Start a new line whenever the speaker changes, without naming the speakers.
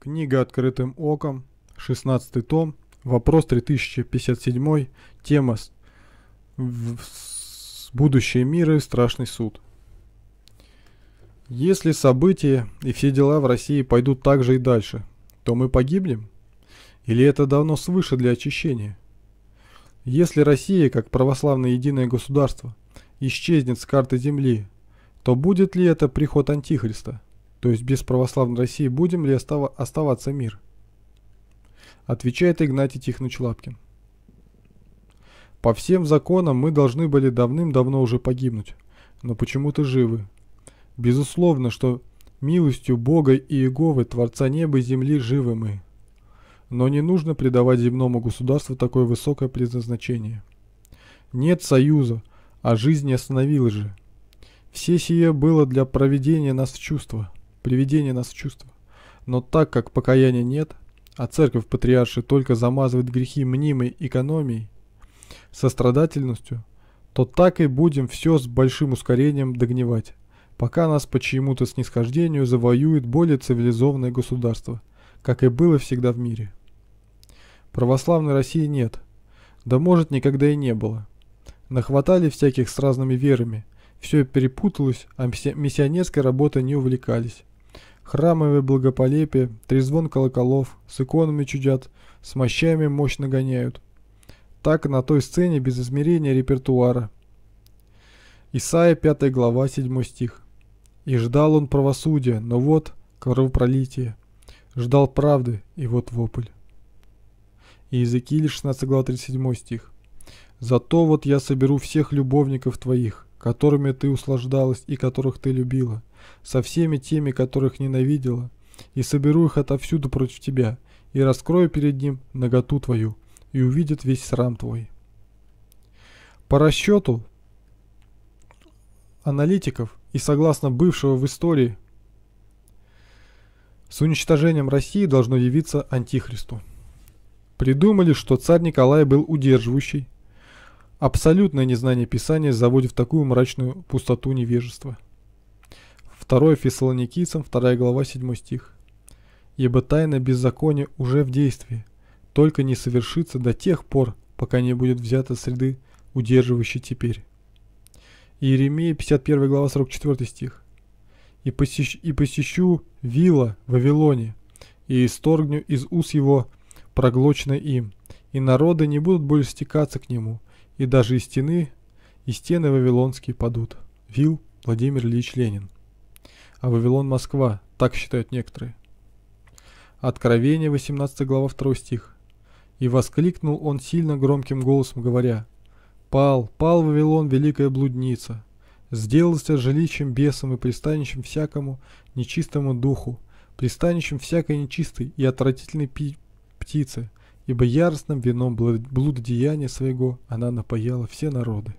Книга «Открытым оком», 16 том, вопрос 3057, тема «Будущее мира и страшный суд». Если события и все дела в России пойдут так же и дальше, то мы погибнем? Или это давно свыше для очищения? Если Россия, как православное единое государство, исчезнет с карты земли, то будет ли это приход Антихриста – то есть без православной России будем ли остава оставаться мир? Отвечает Игнатий Тихонович Лапкин. По всем законам мы должны были давным-давно уже погибнуть, но почему-то живы. Безусловно, что милостью Бога и Иеговы, Творца неба и земли, живы мы. Но не нужно придавать земному государству такое высокое предназначение. Нет союза, а жизнь не остановилась же. Все сие было для проведения нас в чувство приведение нас в чувство. Но так как покаяния нет, а церковь патриарши только замазывает грехи мнимой экономией, сострадательностью, то так и будем все с большим ускорением догнивать, пока нас по чьему-то снисхождению завоюет более цивилизованное государство, как и было всегда в мире. Православной России нет, да может никогда и не было. Нахватали всяких с разными верами, все перепуталось, а миссионерской работой не увлекались. Храмовое благополепие, трезвон колоколов, с иконами чудят, с мощами мощно гоняют. Так на той сцене без измерения репертуара. Исаия 5 глава 7 стих. И ждал он правосудия, но вот кровопролитие. Ждал правды, и вот вопль. Иезекииль 16 глава 37 стих. «Зато вот я соберу всех любовников твоих, которыми ты услаждалась и которых ты любила, со всеми теми, которых ненавидела, и соберу их отовсюду против тебя, и раскрою перед ним наготу твою, и увидит весь срам твой. По расчету аналитиков и согласно бывшего в истории, с уничтожением России должно явиться Антихристу. Придумали, что царь Николай был удерживающий. Абсолютное незнание Писания заводит в такую мрачную пустоту невежества – 2 Фессалоникийцам, 2 глава, 7 стих. «Ибо тайна беззакония уже в действии, только не совершится до тех пор, пока не будет взята среды, удерживающей теперь». Иеремия, 51 глава, 44 стих. «И, посещ... и посещу вилла в Вавилоне, и исторгню из уст его проглоченное им, и народы не будут больше стекаться к нему, и даже из стены, и стены вавилонские падут». Вил Владимир Ильич Ленин а Вавилон – Москва, так считают некоторые. Откровение, 18 глава, 2 стих. «И воскликнул он сильно громким голосом, говоря, «Пал, пал Вавилон, великая блудница! Сделался жилищем бесом и пристанищем всякому нечистому духу, пристанищем всякой нечистой и отвратительной пи птицы, ибо яростным вином блудодеяния своего она напояла все народы».